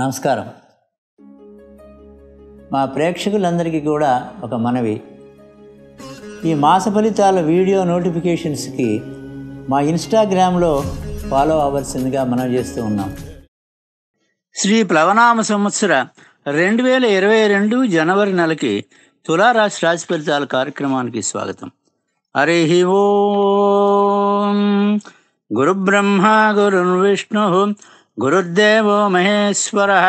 నమస్కారం మా ప్రేక్షకులందరికీ కూడా ఒక మనవి ఈ మాస ఫలితాల వీడియో నోటిఫికేషన్స్కి మా ఇన్స్టాగ్రామ్లో ఫాలో అవ్వాల్సిందిగా మనం చేస్తూ ఉన్నాం శ్రీ ప్లవనామ సంవత్సర రెండు వేల ఇరవై రెండు జనవరి నెలకి తులారాశి రాశి ఫలితాల కార్యక్రమానికి స్వాగతం హరి బ్రహ్మ గురుబ్రహ్మ విష్ణు गुरुर्देवो महेश्वरः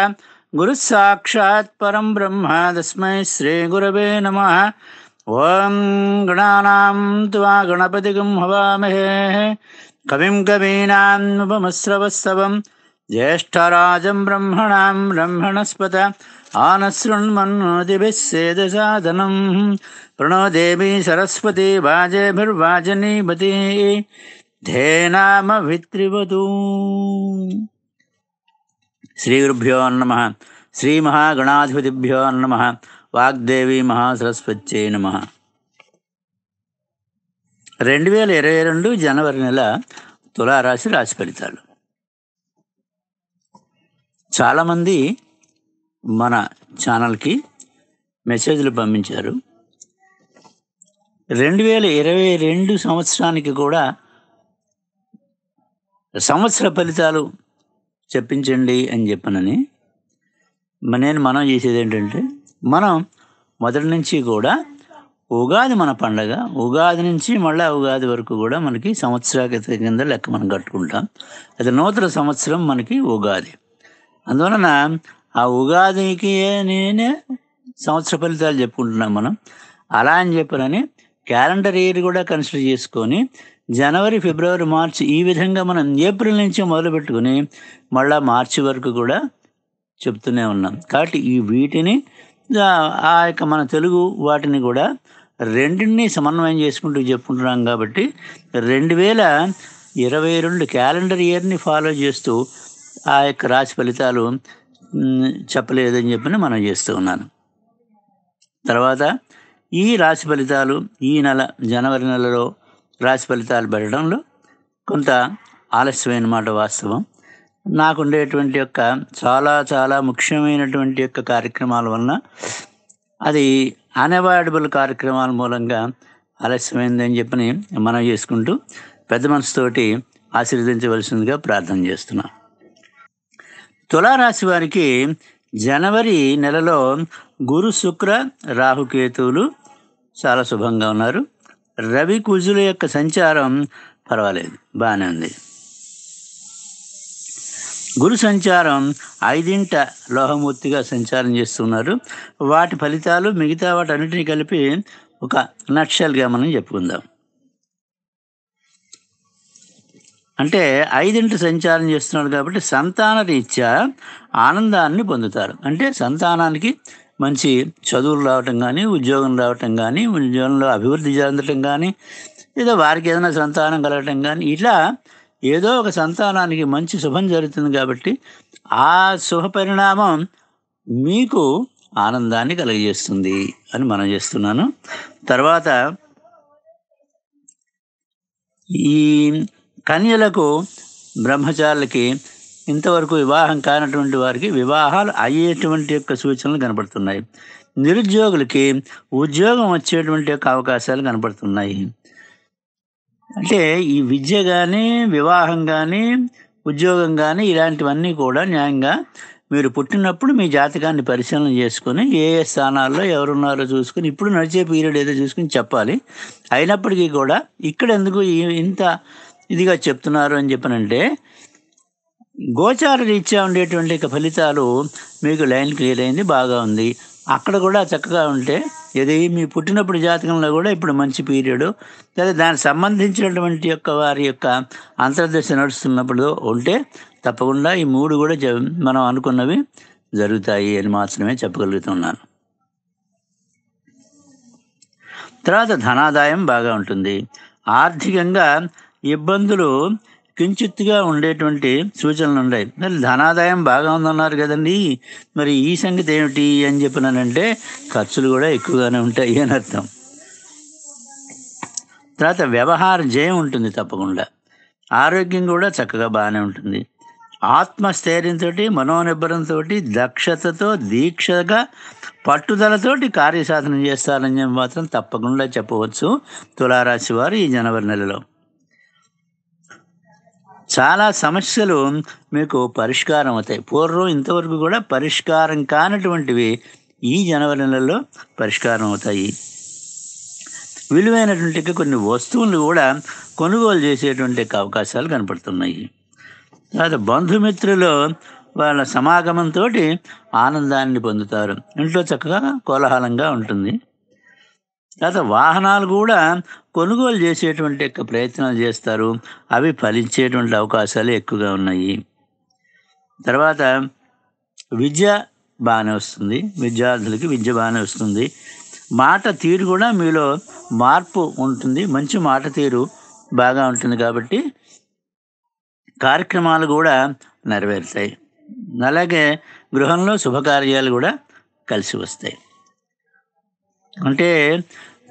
गुरुस्साक्षात् परं ब्रह्म तस्म श्रीगुरवे नमः ॐ गणानां त्वा गणपतिगं हवामहे कविं कवीनामुपमस्रवस्तवं ज्येष्ठराजं ब्रह्मणां ब्रह्मणस्पत आनसृण्मन्नोतिभिः प्रणोदेवी प्रणो देवी सरस्वती वाजेभिर्वाजनीपती धेनामभित्रिवतु శ్రీ నమ శ్రీ మహాగణాధిపతిభ్యో నమ వాగ్దేవి మహాసరస్వత్యే నమ రెండు వేల ఇరవై రెండు జనవరి నెల తులారాశి రాశి ఫలితాలు చాలామంది మన ఛానల్కి మెసేజ్లు పంపించారు రెండు వేల ఇరవై రెండు సంవత్సరానికి కూడా సంవత్సర ఫలితాలు చెప్పించండి అని చెప్పనని నేను మనం చేసేది ఏంటంటే మనం మొదటి నుంచి కూడా ఉగాది మన పండగ ఉగాది నుంచి మళ్ళీ ఉగాది వరకు కూడా మనకి సంవత్సరాల కింద లెక్క మనం కట్టుకుంటాం అది నూతన సంవత్సరం మనకి ఉగాది అందువలన ఆ ఉగాదికి నేనే సంవత్సర ఫలితాలు చెప్పుకుంటున్నాం మనం అలా అని చెప్పనని క్యాలెండర్ ఇయర్ కూడా కన్సిడర్ చేసుకొని జనవరి ఫిబ్రవరి మార్చ్ ఈ విధంగా మనం ఏప్రిల్ నుంచి మొదలు పెట్టుకుని మళ్ళా మార్చి వరకు కూడా చెప్తూనే ఉన్నాం కాబట్టి ఈ వీటిని ఆ యొక్క మన తెలుగు వాటిని కూడా రెండింటినీ సమన్వయం చేసుకుంటూ చెప్పుకుంటున్నాం కాబట్టి రెండు వేల ఇరవై రెండు క్యాలెండర్ ఇయర్ని ఫాలో చేస్తూ ఆ యొక్క రాశి ఫలితాలు చెప్పలేదని చెప్పి మనం చేస్తూ ఉన్నాను తర్వాత ఈ రాశి ఫలితాలు ఈ నెల జనవరి నెలలో రాశి ఫలితాలు పెట్టడంలో కొంత ఆలస్యమైన మాట వాస్తవం నాకుండేటువంటి యొక్క చాలా చాలా ముఖ్యమైనటువంటి యొక్క కార్యక్రమాల వలన అది అన్అవాయిడబుల్ కార్యక్రమాల మూలంగా ఆలస్యమైందని చెప్పని మనం చేసుకుంటూ పెద్ద మనసుతోటి ఆశీర్వదించవలసిందిగా ప్రార్థన చేస్తున్నా తులారాశి వారికి జనవరి నెలలో గురు శుక్ర రాహుకేతువులు చాలా శుభంగా ఉన్నారు రవి కుజుల యొక్క సంచారం పర్వాలేదు బాగానే ఉంది గురు సంచారం ఐదింట లోహమూర్తిగా సంచారం చేస్తున్నారు వాటి ఫలితాలు మిగతా వాటన్నిటిని కలిపి ఒక నక్షల్గా మనం చెప్పుకుందాం అంటే ఐదింటి సంచారం చేస్తున్నాడు కాబట్టి సంతాన రీత్యా ఆనందాన్ని పొందుతారు అంటే సంతానానికి మంచి చదువులు రావటం కానీ ఉద్యోగం రావటం కానీ ఉద్యోగంలో అభివృద్ధి చెందటం కానీ లేదా వారికి ఏదైనా సంతానం కలగటం కానీ ఇలా ఏదో ఒక సంతానానికి మంచి శుభం జరుగుతుంది కాబట్టి ఆ శుభ పరిణామం మీకు ఆనందాన్ని కలిగజేస్తుంది అని మనం చేస్తున్నాను తర్వాత ఈ కన్యలకు బ్రహ్మచారులకి ఇంతవరకు వివాహం కానటువంటి వారికి వివాహాలు అయ్యేటువంటి యొక్క సూచనలు కనబడుతున్నాయి నిరుద్యోగులకి ఉద్యోగం వచ్చేటువంటి యొక్క అవకాశాలు కనబడుతున్నాయి అంటే ఈ విద్య కానీ వివాహం కానీ ఉద్యోగం కానీ ఇలాంటివన్నీ కూడా న్యాయంగా మీరు పుట్టినప్పుడు మీ జాతకాన్ని పరిశీలన చేసుకుని ఏ ఏ స్థానాల్లో ఎవరున్నారో చూసుకుని ఇప్పుడు నడిచే పీరియడ్ ఏదో చూసుకుని చెప్పాలి అయినప్పటికీ కూడా ఇక్కడ ఎందుకు ఇంత ఇదిగా చెప్తున్నారు అని చెప్పనంటే గోచార రీత్యా ఉండేటువంటి ఫలితాలు మీకు లైన్ క్లియర్ అయింది బాగా ఉంది అక్కడ కూడా చక్కగా ఉంటే ఇది మీ పుట్టినప్పుడు జాతకంలో కూడా ఇప్పుడు మంచి పీరియడ్ లేదా దానికి సంబంధించినటువంటి యొక్క వారి యొక్క అంతర్దశ నడుస్తున్నప్పుడు ఉంటే తప్పకుండా ఈ మూడు కూడా మనం అనుకున్నవి జరుగుతాయి అని మాత్రమే చెప్పగలుగుతున్నాను తర్వాత ధనాదాయం బాగా ఉంటుంది ఆర్థికంగా ఇబ్బందులు కించిత్తుగా ఉండేటువంటి సూచనలు ఉన్నాయి మరి ధనాదాయం బాగా ఉందన్నారు కదండి మరి ఈ సంగతి ఏమిటి అని చెప్పినానంటే ఖర్చులు కూడా ఎక్కువగానే ఉంటాయి అని అర్థం తర్వాత వ్యవహార జయం ఉంటుంది తప్పకుండా ఆరోగ్యం కూడా చక్కగా బాగానే ఉంటుంది ఆత్మస్థైర్యంతో మనోనిబ్బరంతో దక్షతతో దీక్షగా పట్టుదలతోటి కార్యసాధనం చేస్తారని మాత్రం తప్పకుండా చెప్పవచ్చు తులారాశి వారు ఈ జనవరి నెలలో చాలా సమస్యలు మీకు పరిష్కారం అవుతాయి పూర్వం ఇంతవరకు కూడా పరిష్కారం కానటువంటివి ఈ జనవరి నెలలో పరిష్కారం అవుతాయి విలువైనటువంటి కొన్ని వస్తువులు కూడా కొనుగోలు చేసేటువంటి అవకాశాలు కనపడుతున్నాయి తర్వాత బంధుమిత్రులు వాళ్ళ సమాగమంతో ఆనందాన్ని పొందుతారు ఇంట్లో చక్కగా కోలాహలంగా ఉంటుంది తర్వాత వాహనాలు కూడా కొనుగోలు చేసేటువంటి యొక్క ప్రయత్నాలు చేస్తారు అవి ఫలించేటువంటి అవకాశాలు ఎక్కువగా ఉన్నాయి తర్వాత విద్య బాగానే వస్తుంది విద్యార్థులకి విద్య బాగానే వస్తుంది మాట తీరు కూడా మీలో మార్పు ఉంటుంది మంచి మాట తీరు బాగా ఉంటుంది కాబట్టి కార్యక్రమాలు కూడా నెరవేరుతాయి అలాగే గృహంలో శుభకార్యాలు కూడా కలిసి వస్తాయి అంటే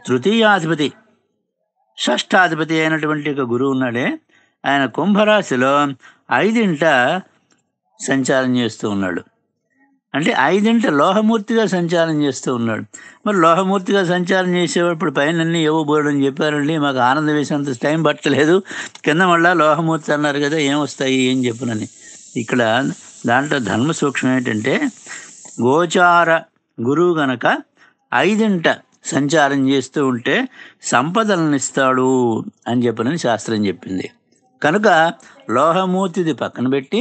తృతీయాధిపతి షష్టాధిపతి అయినటువంటి ఒక గురువు ఉన్నాడే ఆయన కుంభరాశిలో ఐదింట సంచారం చేస్తూ ఉన్నాడు అంటే ఐదింట లోహమూర్తిగా సంచారం చేస్తూ ఉన్నాడు మరి లోహమూర్తిగా సంచారం చేసేటప్పుడు పైన అన్నీ ఇవ్వబోయడం చెప్పారండి మాకు ఆనంద వేసేంత టైం పట్టలేదు కింద మళ్ళీ లోహమూర్తి అన్నారు కదా ఏమొస్తాయి ఏం చెప్పనని ఇక్కడ దాంట్లో ధర్మ సూక్ష్మం ఏంటంటే గోచార గురువు గనక ఐదింట సంచారం చేస్తూ ఉంటే సంపదలను ఇస్తాడు అని చెప్పనని శాస్త్రం చెప్పింది కనుక లోహమూర్తిది పక్కన పెట్టి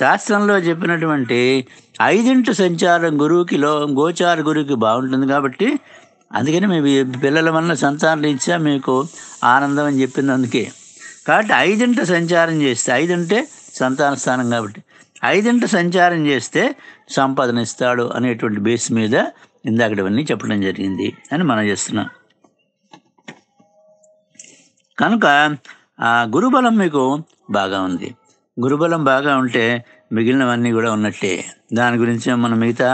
శాస్త్రంలో చెప్పినటువంటి ఐదింటి సంచారం గురువుకి లో గోచార గురువుకి బాగుంటుంది కాబట్టి అందుకని మేము పిల్లల వల్ల సంతానం ఇచ్చా మీకు ఆనందం అని చెప్పింది అందుకే కాబట్టి ఐదింట సంచారం చేస్తే ఐదుంటే సంతాన స్థానం కాబట్టి ఐదింట సంచారం చేస్తే సంపాదన ఇస్తాడు అనేటువంటి బేస్ మీద ఇందాకటివన్నీ చెప్పడం జరిగింది అని మనం చేస్తున్నాం కనుక ఆ గురుబలం మీకు బాగా ఉంది గురుబలం బాగా ఉంటే మిగిలినవన్నీ కూడా ఉన్నట్టే దాని గురించి మనం మిగతా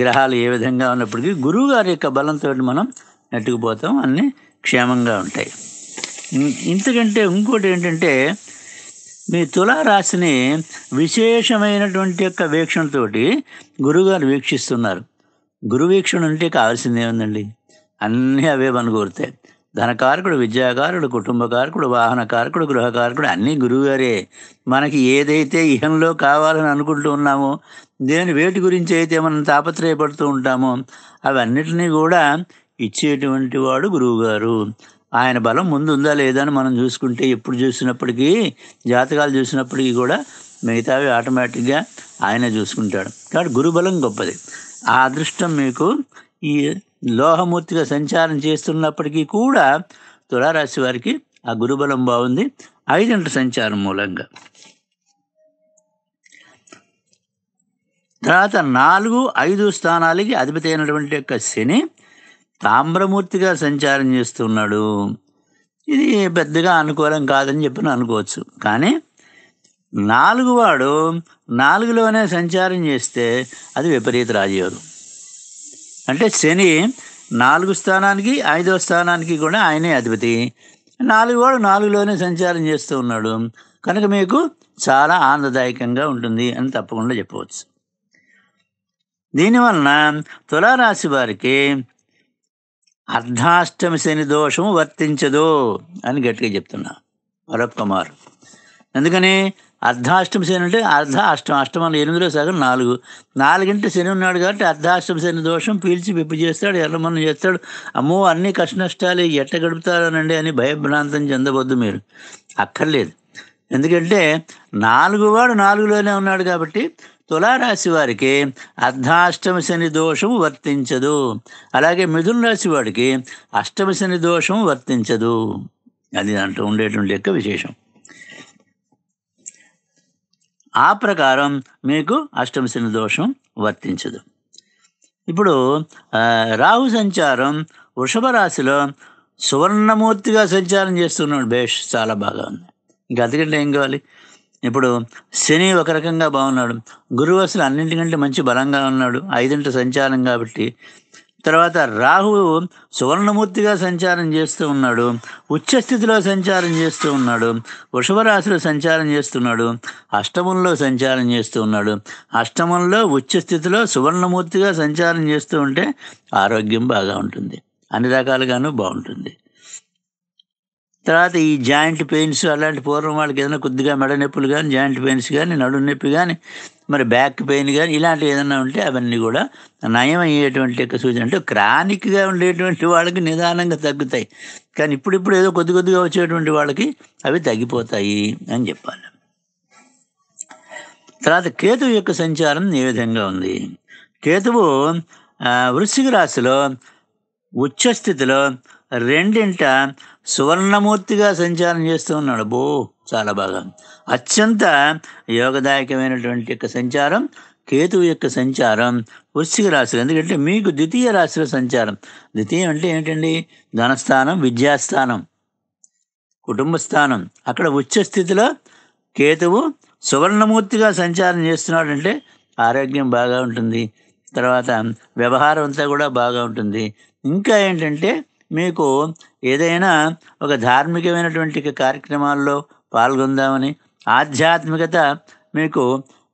గ్రహాలు ఏ విధంగా ఉన్నప్పటికీ గురువు గారి యొక్క బలంతో మనం నెట్టుకుపోతాం అన్నీ క్షేమంగా ఉంటాయి ఇంతకంటే ఇంకోటి ఏంటంటే మీ తులారాశిని విశేషమైనటువంటి యొక్క వీక్షణతోటి గురువుగారు వీక్షిస్తున్నారు గురువీక్షణ ఉంటే కావాల్సింది ఏముందండి అన్నీ అవే పనుకూరుతాయి ధనకారకుడు విద్యాకారుడు కుటుంబకారకుడు వాహనకారకుడు గృహకారకుడు అన్నీ గురువుగారే మనకి ఏదైతే ఇహంలో కావాలని అనుకుంటూ ఉన్నామో దేని వేటి గురించి అయితే మనం తాపత్రయపడుతూ ఉంటామో అవన్నిటినీ కూడా ఇచ్చేటువంటి వాడు గురువుగారు ఆయన బలం ముందు ఉందా లేదా అని మనం చూసుకుంటే ఎప్పుడు చూసినప్పటికీ జాతకాలు చూసినప్పటికీ కూడా మిగతావి ఆటోమేటిక్గా ఆయన చూసుకుంటాడు కాబట్టి గురుబలం గొప్పది ఆ అదృష్టం మీకు ఈ లోహమూర్తిగా సంచారం చేస్తున్నప్పటికీ కూడా తులారాశి వారికి ఆ గురుబలం బాగుంది ఐదింటి సంచారం మూలంగా తర్వాత నాలుగు ఐదు స్థానాలకి అధిపతి అయినటువంటి యొక్క శని తామ్రమూర్తిగా సంచారం చేస్తున్నాడు ఇది పెద్దగా అనుకూలం కాదని చెప్పి అనుకోవచ్చు కానీ నాలుగు వాడు నాలుగులోనే సంచారం చేస్తే అది విపరీత రాజయోగం అంటే శని నాలుగు స్థానానికి ఐదో స్థానానికి కూడా ఆయనే అధిపతి నాలుగు వాడు నాలుగులోనే సంచారం చేస్తూ ఉన్నాడు కనుక మీకు చాలా ఆనందదాయకంగా ఉంటుంది అని తప్పకుండా చెప్పవచ్చు దీనివలన తులారాశి వారికి అర్ధాష్టమి శని దోషము వర్తించదు అని గట్టిగా చెప్తున్నా వరప్ కుమార్ ఎందుకని అర్ధాష్టమ శని అంటే అర్ధ అష్టం అష్టమంలో ఎనిమిదిలో సగం నాలుగు నాలుగింటి శని ఉన్నాడు కాబట్టి అర్ధాష్టమ శని దోషం పీల్చి పిప్పి చేస్తాడు ఎర్రమన్ను చేస్తాడు అమ్మో అన్ని కష్ట నష్టాలు ఎట్ట గడుపుతారనండి అని భయభ్రాంతం చెందవద్దు మీరు అక్కర్లేదు ఎందుకంటే నాలుగు వాడు నాలుగులోనే ఉన్నాడు కాబట్టి తులారాశి వారికి అర్ధాష్టమ శని దోషం వర్తించదు అలాగే మిథున రాశి వాడికి అష్టమ శని దోషం వర్తించదు అది దాంట్లో ఉండేటువంటి యొక్క విశేషం ఆ ప్రకారం మీకు అష్టమ శని దోషం వర్తించదు ఇప్పుడు రాహు సంచారం వృషభ రాశిలో సువర్ణమూర్తిగా సంచారం చేస్తున్నాడు భేష్ చాలా బాగా ఉంది ఇంకా అందుకంటే ఏం కావాలి ఇప్పుడు శని ఒక రకంగా బాగున్నాడు గురువు అసలు అన్నింటికంటే మంచి బలంగా ఉన్నాడు ఐదింట సంచారం కాబట్టి తర్వాత రాహువు సువర్ణమూర్తిగా సంచారం చేస్తూ ఉన్నాడు ఉచ్చస్థితిలో సంచారం చేస్తూ ఉన్నాడు వృషభ రాశిలో సంచారం చేస్తున్నాడు అష్టమంలో సంచారం చేస్తూ ఉన్నాడు అష్టమంలో ఉచ్చస్థితిలో సువర్ణమూర్తిగా సంచారం చేస్తూ ఉంటే ఆరోగ్యం బాగా ఉంటుంది అన్ని రకాలుగాను బాగుంటుంది తర్వాత ఈ జాయింట్ పెయిన్స్ అలాంటి పూర్వం వాళ్ళకి ఏదైనా కొద్దిగా మెడ నొప్పులు కానీ జాయింట్ పెయిన్స్ కానీ నడు నొప్పి కానీ మరి బ్యాక్ పెయిన్ కానీ ఇలాంటివి ఏదైనా ఉంటే అవన్నీ కూడా నయం అయ్యేటువంటి యొక్క సూచన అంటే క్రానిక్గా ఉండేటువంటి వాళ్ళకి నిదానంగా తగ్గుతాయి కానీ ఇప్పుడిప్పుడు ఏదో కొద్ది కొద్దిగా వచ్చేటువంటి వాళ్ళకి అవి తగ్గిపోతాయి అని చెప్పాలి తర్వాత కేతువు యొక్క సంచారం ఏ విధంగా ఉంది కేతువు వృశ్చిక రాశిలో ఉచ్చస్థితిలో రెండింట సువర్ణమూర్తిగా సంచారం చేస్తూ ఉన్నాడు బో చాలా బాగా అత్యంత యోగదాయకమైనటువంటి యొక్క సంచారం కేతువు యొక్క సంచారం వృశ్చిక రాశులు ఎందుకంటే మీకు ద్వితీయ రాశుల సంచారం ద్వితీయం అంటే ఏంటండి ధనస్థానం విద్యాస్థానం కుటుంబ స్థానం అక్కడ ఉచ్చ స్థితిలో కేతువు సువర్ణమూర్తిగా సంచారం చేస్తున్నాడు అంటే ఆరోగ్యం బాగా ఉంటుంది తర్వాత వ్యవహారం అంతా కూడా బాగా ఉంటుంది ఇంకా ఏంటంటే మీకు ఏదైనా ఒక ధార్మికమైనటువంటి కార్యక్రమాల్లో పాల్గొందామని ఆధ్యాత్మికత మీకు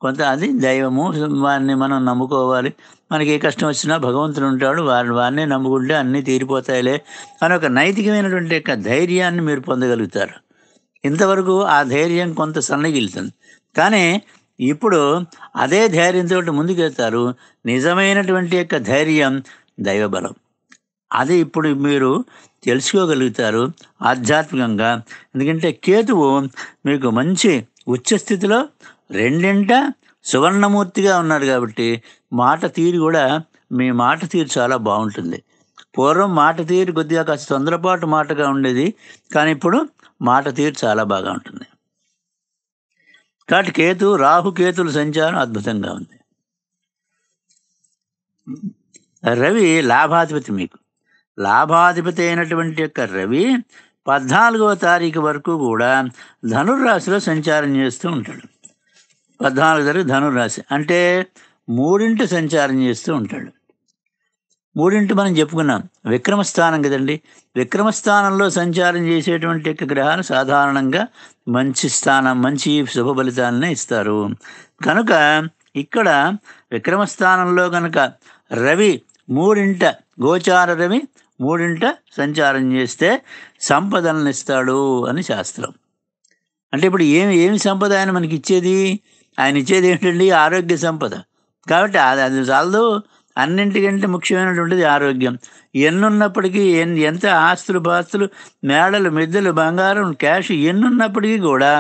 కొంత అది దైవము వారిని మనం నమ్ముకోవాలి మనకి ఏ కష్టం వచ్చినా భగవంతుడు ఉంటాడు వారిని నమ్ముకుంటే అన్నీ తీరిపోతాయిలే అని ఒక నైతికమైనటువంటి యొక్క ధైర్యాన్ని మీరు పొందగలుగుతారు ఇంతవరకు ఆ ధైర్యం కొంత సన్నగిలుతుంది కానీ ఇప్పుడు అదే ధైర్యంతో ముందుకెళ్తారు నిజమైనటువంటి యొక్క ధైర్యం దైవబలం అది ఇప్పుడు మీరు తెలుసుకోగలుగుతారు ఆధ్యాత్మికంగా ఎందుకంటే కేతువు మీకు మంచి ఉచ్చ స్థితిలో రెండింట సువర్ణమూర్తిగా ఉన్నారు కాబట్టి మాట తీరు కూడా మీ మాట తీరు చాలా బాగుంటుంది పూర్వం మాట తీరు కొద్దిగా కాస్త తొందరపాటు మాటగా ఉండేది కానీ ఇప్పుడు మాట తీరు చాలా బాగా ఉంటుంది కాబట్టి కేతు రాహుకేతుల సంచారం అద్భుతంగా ఉంది రవి లాభాధిపతి మీకు లాభాధిపతి అయినటువంటి యొక్క రవి పద్నాలుగవ తారీఖు వరకు కూడా ధనుర్రాశిలో సంచారం చేస్తూ ఉంటాడు పద్నాలుగు తారీఖు ధనుర్రాశి అంటే మూడింటి సంచారం చేస్తూ ఉంటాడు మూడింటి మనం చెప్పుకున్నాం విక్రమస్థానం కదండి విక్రమస్థానంలో సంచారం చేసేటువంటి యొక్క గ్రహాలు సాధారణంగా మంచి స్థానం మంచి శుభ ఫలితాలనే ఇస్తారు కనుక ఇక్కడ విక్రమస్థానంలో కనుక రవి మూడింట గోచార రవి మూడింట సంచారం చేస్తే సంపదలను ఇస్తాడు అని శాస్త్రం అంటే ఇప్పుడు ఏమి ఏమి సంపద ఆయన మనకి ఇచ్చేది ఆయన ఇచ్చేది ఏంటండి ఆరోగ్య సంపద కాబట్టి అది అది చాలదు అన్నింటికంటే ముఖ్యమైనటువంటిది ఆరోగ్యం ఎన్నున్నప్పటికీ ఎన్ ఎంత ఆస్తులు బాస్తులు మేడలు మిద్దెలు బంగారం క్యాష్ ఎన్నున్నప్పటికీ కూడా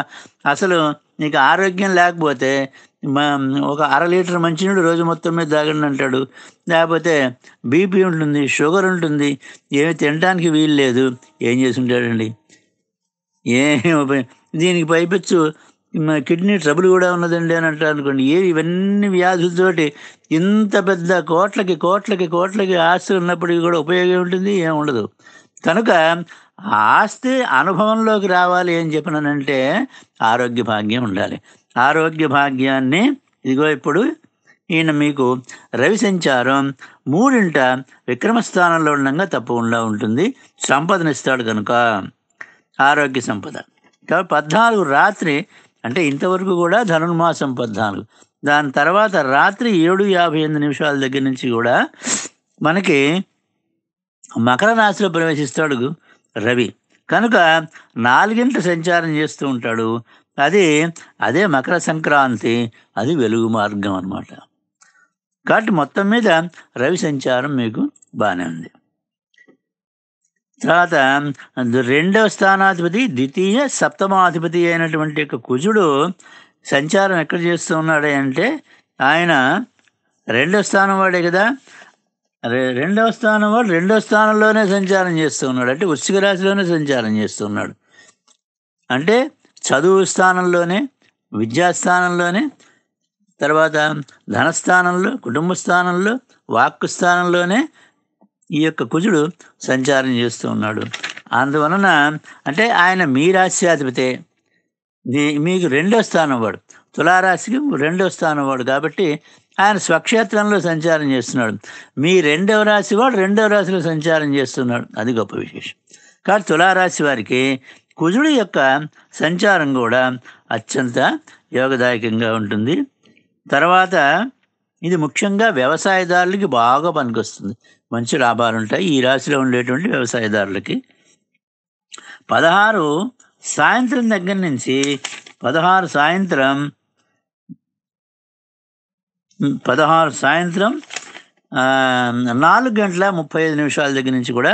అసలు నీకు ఆరోగ్యం లేకపోతే మా ఒక అర లీటర్ మంచినీడు రోజు మొత్తం మీద తాగండి అంటాడు లేకపోతే బీపీ ఉంటుంది షుగర్ ఉంటుంది ఏమి తినడానికి వీలు లేదు ఏం చేస్తుంటాడండి ఏ దీనికి పైపెచ్చు కిడ్నీ ట్రబుల్ కూడా ఉన్నదండి అని అంటారు అనుకోండి ఏ ఇవన్నీ వ్యాధులతోటి ఇంత పెద్ద కోట్లకి కోట్లకి కోట్లకి ఆస్తులు ఉన్నప్పటికీ కూడా ఉపయోగం ఉంటుంది ఏమి ఉండదు కనుక ఆస్తి అనుభవంలోకి రావాలి అని చెప్పినానంటే ఆరోగ్య భాగ్యం ఉండాలి ఆరోగ్య భాగ్యాన్ని ఇదిగో ఇప్పుడు ఈయన మీకు రవి సంచారం మూడింట విక్రమస్థానంలో ఉండగా తప్పకుండా ఉంటుంది సంపదనిస్తాడు కనుక ఆరోగ్య సంపద కాబట్టి పద్నాలుగు రాత్రి అంటే ఇంతవరకు కూడా ధనుర్మాసం పద్నాలుగు దాని తర్వాత రాత్రి ఏడు యాభై ఎనిమిది నిమిషాల దగ్గర నుంచి కూడా మనకి మకర రాశిలో ప్రవేశిస్తాడు రవి కనుక నాలుగింట సంచారం చేస్తూ ఉంటాడు అది అదే మకర సంక్రాంతి అది వెలుగు మార్గం అనమాట కాబట్టి మొత్తం మీద రవి సంచారం మీకు బాగానే ఉంది తర్వాత రెండవ స్థానాధిపతి ద్వితీయ సప్తమాధిపతి అయినటువంటి యొక్క కుజుడు సంచారం ఎక్కడ చేస్తూ ఉన్నాడు అంటే ఆయన రెండవ స్థానం వాడే కదా రెండవ స్థానం వాడు రెండవ స్థానంలోనే సంచారం చేస్తూ ఉన్నాడు అంటే వృశ్చిక రాశిలోనే సంచారం చేస్తూ ఉన్నాడు అంటే చదువు స్థానంలోనే విద్యాస్థానంలోనే తర్వాత ధనస్థానంలో కుటుంబ స్థానంలో వాక్కు స్థానంలోనే ఈ యొక్క కుజుడు సంచారం చేస్తూ ఉన్నాడు అందువలన అంటే ఆయన మీ రాశ్యాధిపతే మీకు రెండో స్థానం వాడు తులారాశికి రెండో స్థానం వాడు కాబట్టి ఆయన స్వక్షేత్రంలో సంచారం చేస్తున్నాడు మీ రెండవ రాశి వాడు రెండవ రాశిలో సంచారం చేస్తున్నాడు అది గొప్ప విశేషం కానీ తులారాశి వారికి కుజుడు యొక్క సంచారం కూడా అత్యంత యోగదాయకంగా ఉంటుంది తర్వాత ఇది ముఖ్యంగా వ్యవసాయదారులకి బాగా పనికొస్తుంది మంచి లాభాలు ఉంటాయి ఈ రాశిలో ఉండేటువంటి వ్యవసాయదారులకి పదహారు సాయంత్రం దగ్గర నుంచి పదహారు సాయంత్రం పదహారు సాయంత్రం నాలుగు గంటల ముప్పై ఐదు నిమిషాల దగ్గర నుంచి కూడా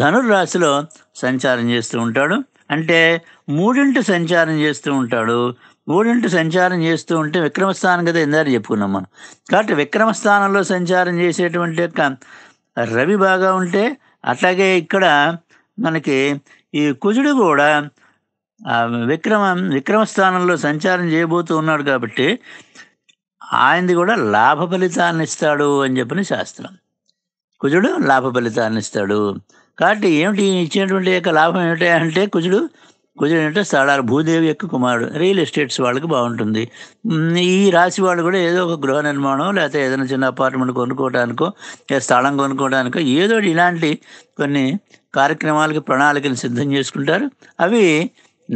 ధనుర్రాశిలో సంచారం చేస్తూ ఉంటాడు అంటే మూడింటి సంచారం చేస్తూ ఉంటాడు మూడింటి సంచారం చేస్తూ ఉంటే విక్రమస్థానం కదా ఇందాక చెప్పుకున్నాం మనం కాబట్టి విక్రమస్థానంలో సంచారం చేసేటువంటి యొక్క రవి బాగా ఉంటే అట్లాగే ఇక్కడ మనకి ఈ కుజుడు కూడా విక్రమ విక్రమస్థానంలో సంచారం చేయబోతూ ఉన్నాడు కాబట్టి ఆయనది కూడా లాభ ఫలితాన్ని ఇస్తాడు అని చెప్పిన శాస్త్రం కుజుడు లాభ ఫలితాన్ని ఇస్తాడు కాబట్టి ఏమిటి ఇచ్చినటువంటి యొక్క లాభం ఏమిటి అంటే కుజుడు కుజుడు అంటే సాడారు భూదేవి యొక్క కుమారుడు రియల్ ఎస్టేట్స్ వాళ్ళకి బాగుంటుంది ఈ రాశి వాళ్ళు కూడా ఏదో ఒక గృహ నిర్మాణం లేకపోతే ఏదైనా చిన్న అపార్ట్మెంట్ కొనుక్కోవడానికో స్థలం కొనుక్కోవడానికో ఏదో ఇలాంటి కొన్ని కార్యక్రమాలకి ప్రణాళికను సిద్ధం చేసుకుంటారు అవి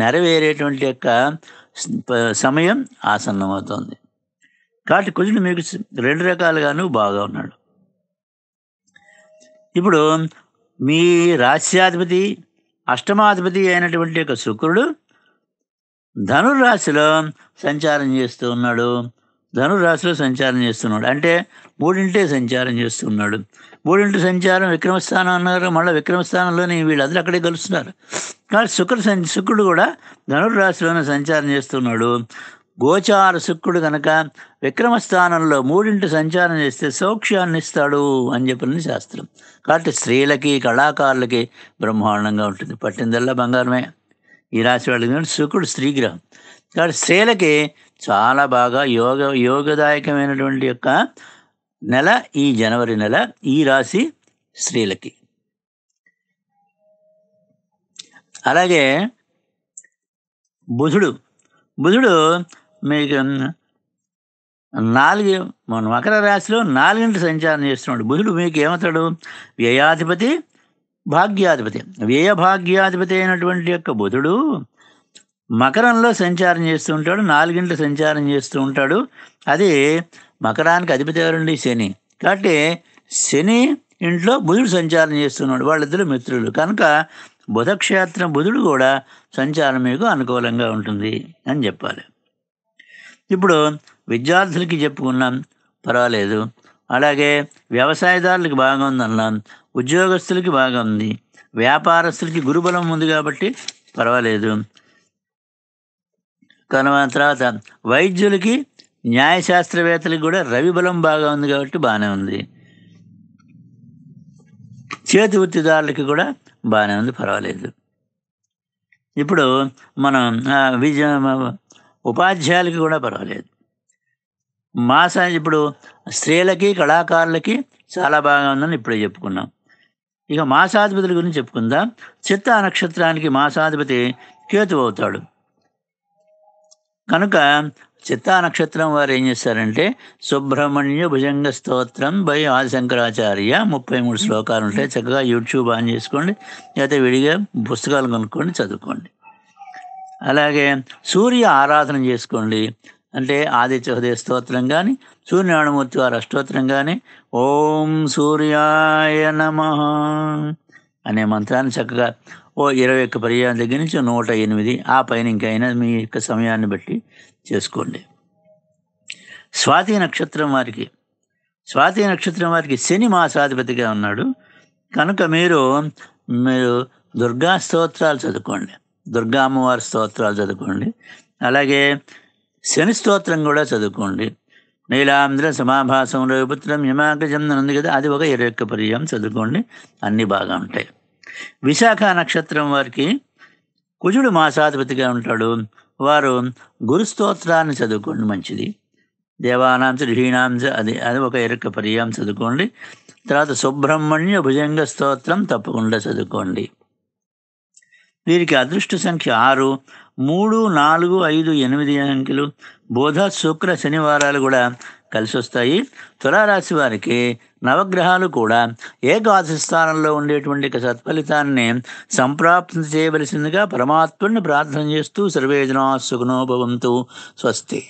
నెరవేరేటువంటి యొక్క సమయం ఆసన్నమవుతోంది కాబట్టి కుజుడు మీకు రెండు రకాలుగాను బాగా ఉన్నాడు ఇప్పుడు మీ రాశ్యాధిపతి అష్టమాధిపతి అయినటువంటి యొక్క శుక్రుడు ధనురాశిలో సంచారం చేస్తూ ఉన్నాడు ధనురాశిలో సంచారం చేస్తున్నాడు అంటే మూడింటే సంచారం చేస్తున్నాడు మూడింటి సంచారం విక్రమస్థానం అన్నారు మళ్ళీ విక్రమస్థానంలోనే వీళ్ళందరూ అక్కడే కలుస్తున్నారు కానీ శుక్ర శుక్రుడు కూడా ధనుర్రాశిలోనే సంచారం చేస్తున్నాడు గోచార శుక్రుడు కనుక విక్రమస్థానంలో మూడింటి సంచారం చేస్తే సౌక్ష్యాన్ని ఇస్తాడు అని చెప్పిన శాస్త్రం కాబట్టి స్త్రీలకి కళాకారులకి బ్రహ్మాండంగా ఉంటుంది పట్టిందల్లా బంగారమే ఈ రాశి వాళ్ళకి శుక్రుడు స్త్రీగ్రహం కాబట్టి స్త్రీలకి చాలా బాగా యోగ యోగదాయకమైనటువంటి యొక్క నెల ఈ జనవరి నెల ఈ రాశి స్త్రీలకి అలాగే బుధుడు బుధుడు మీకు నాలుగు మన మకర రాశిలో నాలుగింటి సంచారం చేస్తున్నాడు బుధుడు మీకు ఏమవుతాడు వ్యయాధిపతి భాగ్యాధిపతి వ్యయ భాగ్యాధిపతి అయినటువంటి యొక్క బుధుడు మకరంలో సంచారం చేస్తూ ఉంటాడు నాలుగింటి సంచారం చేస్తూ ఉంటాడు అది మకరానికి అధిపతి ఎవరండి శని కాబట్టి శని ఇంట్లో బుధుడు సంచారం చేస్తున్నాడు వాళ్ళిద్దరు మిత్రులు కనుక బుధక్షేత్రం బుధుడు కూడా సంచారం మీకు అనుకూలంగా ఉంటుంది అని చెప్పాలి ఇప్పుడు విద్యార్థులకి చెప్పుకున్నాం పర్వాలేదు అలాగే వ్యవసాయదారులకి బాగా ఉందన్నాం ఉద్యోగస్తులకి బాగా ఉంది వ్యాపారస్తులకి గురుబలం ఉంది కాబట్టి పర్వాలేదు కనుక తర్వాత వైద్యులకి శాస్త్రవేత్తలకి కూడా రవిబలం బాగా ఉంది కాబట్టి బాగానే ఉంది చేతి వృత్తిదారులకి కూడా బాగానే ఉంది పర్వాలేదు ఇప్పుడు మనం విజయ ఉపాధ్యాయులకి కూడా పర్వాలేదు మాస ఇప్పుడు స్త్రీలకి కళాకారులకి చాలా బాగా ఉందని ఇప్పుడే చెప్పుకున్నాం ఇక మాసాధిపతుల గురించి చెప్పుకుందాం చిత్త నక్షత్రానికి మాసాధిపతి కేతు అవుతాడు కనుక చిత్త నక్షత్రం వారు ఏం చేస్తారంటే సుబ్రహ్మణ్య భుజంగ స్తోత్రం బై ఆదిశంకరాచార్య ముప్పై మూడు శ్లోకాలు ఉంటాయి చక్కగా యూట్యూబ్ ఆన్ చేసుకోండి లేకపోతే విడిగా పుస్తకాలు కొనుక్కొని చదువుకోండి అలాగే సూర్య ఆరాధన చేసుకోండి అంటే ఆదిత్య హృదయ స్తోత్రం కానీ సూర్యనారాయణమూర్తి వారి అష్టోత్రం కానీ ఓం సూర్యాయ నమ అనే మంత్రాన్ని చక్కగా ఓ ఇరవై ఒక్క పర్యాయం దగ్గర నుంచి నూట ఎనిమిది ఆ పైన ఇంకైనా మీ యొక్క సమయాన్ని బట్టి చేసుకోండి స్వాతి నక్షత్రం వారికి స్వాతి నక్షత్రం వారికి శని మాసాధిపతిగా ఉన్నాడు కనుక మీరు మీరు దుర్గా స్తోత్రాలు చదువుకోండి దుర్గా అమ్మవారి స్తోత్రాలు చదువుకోండి అలాగే శని స్తోత్రం కూడా చదువుకోండి నీలాంధ్ర సమాభాసం రవిపుత్రం హిమాకజం ఉంది కదా అది ఒక ఇరవై ఒక్క పర్యాయం చదువుకోండి అన్నీ బాగా ఉంటాయి విశాఖ నక్షత్రం వారికి కుజుడు మాసాధిపతిగా ఉంటాడు వారు గురుస్తోత్రాన్ని చదువుకోండి మంచిది దేవానాంశ ఢీనాంశ అది అది ఒక ఇరక్క పర్యాయం చదువుకోండి తర్వాత సుబ్రహ్మణ్య భుజంగ స్తోత్రం తప్పకుండా చదువుకోండి వీరికి అదృష్ట సంఖ్య ఆరు మూడు నాలుగు ఐదు ఎనిమిది అంకెలు బోధ శుక్ర శనివారాలు కూడా కలిసి వస్తాయి తులారాశి వారికి నవగ్రహాలు కూడా ఏకాదశ స్థానంలో ఉండేటువంటి సత్ఫలితాన్ని సంప్రాప్తి చేయవలసిందిగా పరమాత్మని ప్రార్థన చేస్తూ సర్వేజనా సుఖనోభవంతో స్వస్తి